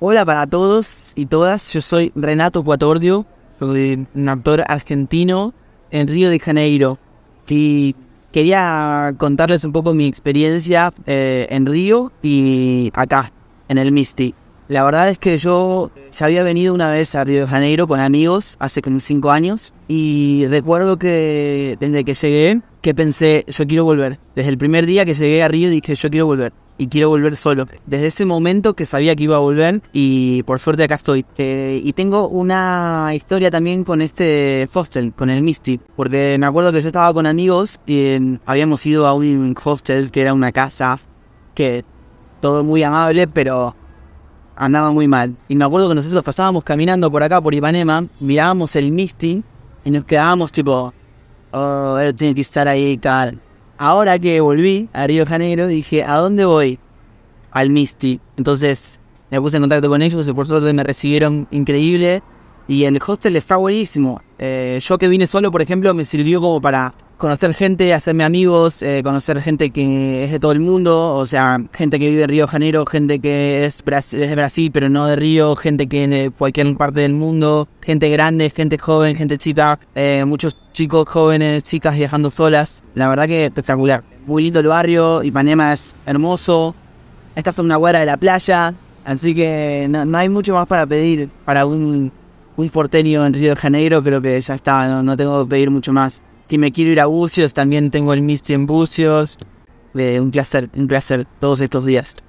Hola para todos y todas, yo soy Renato Cuatordio, soy un actor argentino en Río de Janeiro y quería contarles un poco mi experiencia eh, en Río y acá, en el Misti. La verdad es que yo ya había venido una vez a Río de Janeiro con amigos hace como cinco años y recuerdo que desde que llegué, que pensé, yo quiero volver. Desde el primer día que llegué a Río dije, yo quiero volver y quiero volver solo. Desde ese momento que sabía que iba a volver y por suerte acá estoy. Eh, y tengo una historia también con este hostel, con el Misty, porque me acuerdo que yo estaba con amigos y habíamos ido a un hostel que era una casa que todo muy amable, pero andaba muy mal. Y me acuerdo que nosotros pasábamos caminando por acá, por Ipanema, mirábamos el Misty y nos quedábamos tipo, oh, él tiene que estar ahí, Carl ahora que volví a Río Janeiro, dije, ¿a dónde voy? Al Misty. Entonces me puse en contacto con ellos y por suerte me recibieron increíble. Y el hostel está buenísimo. Eh, yo que vine solo, por ejemplo, me sirvió como para conocer gente, hacerme amigos, eh, conocer gente que es de todo el mundo, o sea, gente que vive en Río de Janeiro, gente que es, de Brasil pero no de Río, gente que es de cualquier parte del mundo, gente grande, gente joven, gente chica, eh, muchos chicos jóvenes, chicas viajando solas, la verdad que espectacular. Muy lindo el barrio, Ipanema es hermoso, esta es una guarda de la playa, así que no, hay mucho más para pedir para un, un porteño en Río de Janeiro, creo que ya está, no tengo que pedir mucho más. Si me quiero ir a Bucios, también tengo el Misty en Bucios. de un placer, un placer todos estos días.